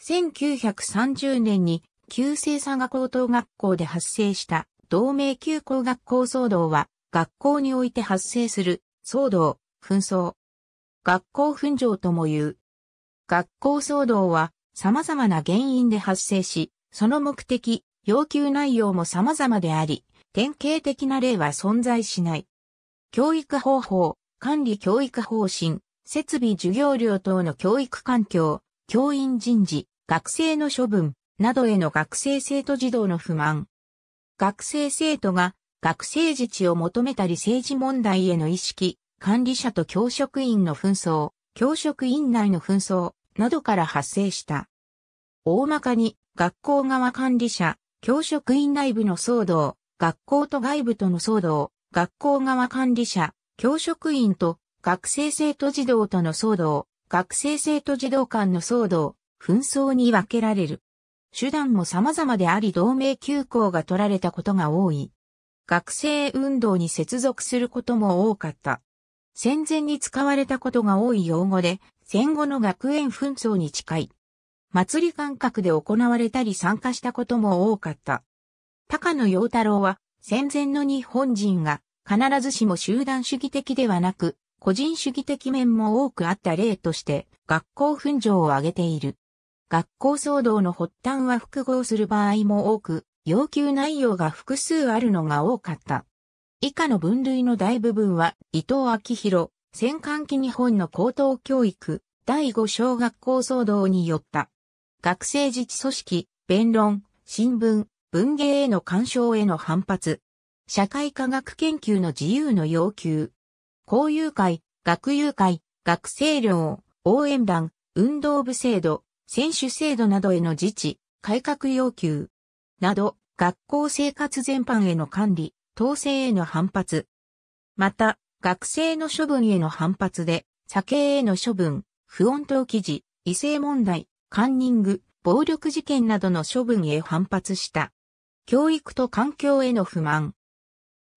1930年に旧制佐賀高等学校で発生した同盟旧校学校騒動は学校において発生する騒動、紛争。学校紛争とも言う。学校騒動は様々な原因で発生し、その目的、要求内容も様々であり、典型的な例は存在しない。教育方法、管理教育方針、設備授業料等の教育環境、教員人事、学生の処分などへの学生生徒児童の不満。学生生徒が学生自治を求めたり政治問題への意識、管理者と教職員の紛争、教職員内の紛争などから発生した。大まかに学校側管理者、教職員内部の騒動、学校と外部との騒動、学校側管理者、教職員と学生生徒児童との騒動、学生生徒児童間の騒動、紛争に分けられる。手段も様々であり同盟休校が取られたことが多い。学生運動に接続することも多かった。戦前に使われたことが多い用語で、戦後の学園紛争に近い。祭り感覚で行われたり参加したことも多かった。高野陽太郎は、戦前の日本人が必ずしも集団主義的ではなく、個人主義的面も多くあった例として、学校紛争を挙げている。学校騒動の発端は複合する場合も多く、要求内容が複数あるのが多かった。以下の分類の大部分は、伊藤昭弘、戦艦機日本の高等教育、第5小学校騒動によった。学生自治組織、弁論、新聞、文芸への干渉への反発。社会科学研究の自由の要求。校友会、学友会、学生寮、応援団、運動部制度、選手制度などへの自治、改革要求、など、学校生活全般への管理、統制への反発。また、学生の処分への反発で、査刑への処分、不穏当記事、異性問題、カンニング、暴力事件などの処分へ反発した。教育と環境への不満。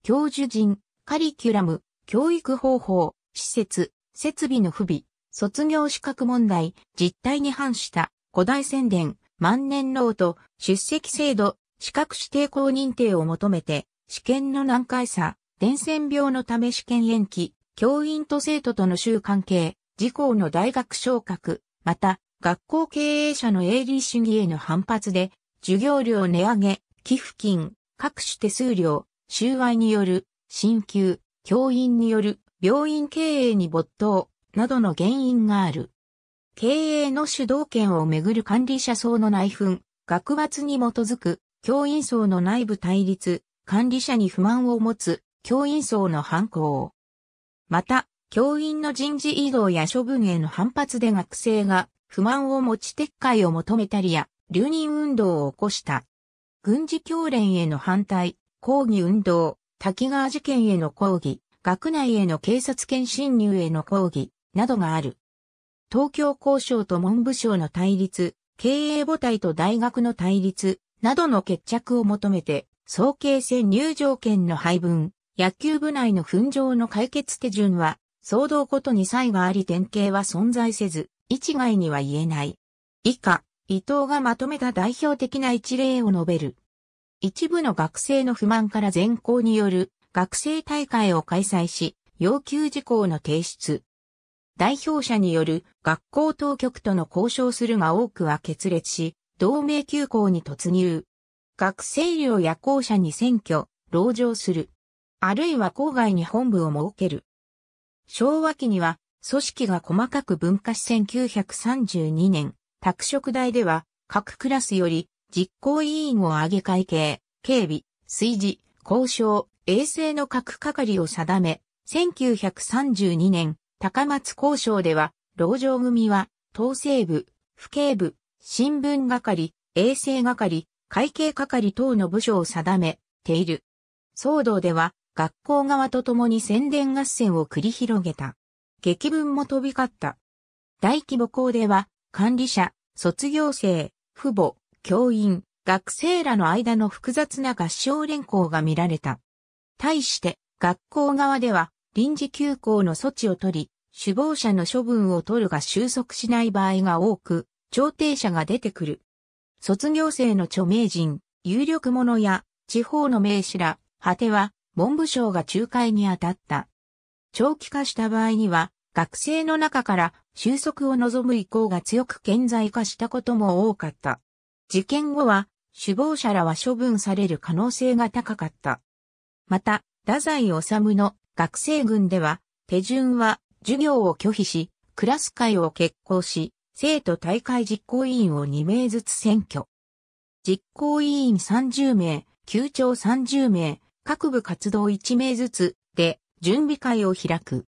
教授人、カリキュラム、教育方法、施設、設備の不備、卒業資格問題、実態に反した古代宣伝、万年ロート、出席制度、資格指定校認定を求めて、試験の難解さ、伝染病のため試験延期、教員と生徒との習関係、自項の大学昇格、また、学校経営者の営利主義への反発で、授業料値上げ、寄付金、各種手数料、収賄による、進級、教員による、病院経営に没頭、などの原因がある。経営の主導権をめぐる管理者層の内紛、学罰に基づく教員層の内部対立、管理者に不満を持つ教員層の反抗。また、教員の人事異動や処分への反発で学生が不満を持ち撤回を求めたりや、留任運動を起こした。軍事教練への反対、抗議運動、滝川事件への抗議、学内への警察権侵入への抗議、などがある。東京交渉と文部省の対立、経営母体と大学の対立、などの決着を求めて、総計戦入場券の配分、野球部内の紛争の解決手順は、騒動ごとに差があり典型は存在せず、一概には言えない。以下、伊藤がまとめた代表的な一例を述べる。一部の学生の不満から全校による学生大会を開催し、要求事項の提出、代表者による学校当局との交渉するが多くは決裂し、同盟休校に突入。学生寮や校舎に選挙、籠城する。あるいは郊外に本部を設ける。昭和期には、組織が細かく分化し1932年、拓殖大では、各クラスより、実行委員を挙げ会計、警備、炊事、交渉、衛生の各係を定め、1932年、高松交渉では、老城組は、統制部、府警部、新聞係、衛生係、会計係等の部署を定めている。騒動では、学校側と共に宣伝合戦を繰り広げた。劇文も飛び交った。大規模校では、管理者、卒業生、父母、教員、学生らの間の複雑な合唱連行が見られた。対して、学校側では、臨時休校の措置を取り、首謀者の処分を取るが収束しない場合が多く、調停者が出てくる。卒業生の著名人、有力者や地方の名士ら、果ては文部省が仲介に当たった。長期化した場合には、学生の中から収束を望む意向が強く顕在化したことも多かった。事件後は、首謀者らは処分される可能性が高かった。また、太宰治の学生群では、手順は授業を拒否し、クラス会を決行し、生徒大会実行委員を2名ずつ選挙。実行委員30名、球長30名、各部活動1名ずつで準備会を開く。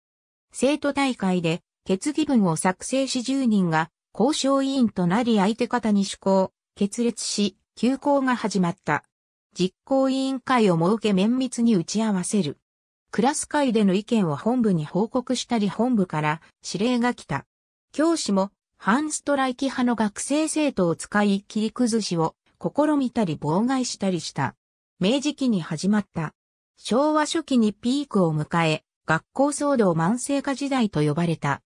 生徒大会で決議文を作成し10人が交渉委員となり相手方に主行、決裂し、休校が始まった。実行委員会を設け綿密に打ち合わせる。クラス会での意見を本部に報告したり本部から指令が来た。教師も反ストライキ派の学生生徒を使い切り崩しを試みたり妨害したりした。明治期に始まった。昭和初期にピークを迎え、学校騒動慢性化時代と呼ばれた。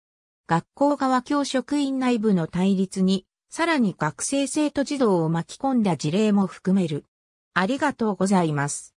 学校側教職員内部の対立に、さらに学生生徒児童を巻き込んだ事例も含める。ありがとうございます。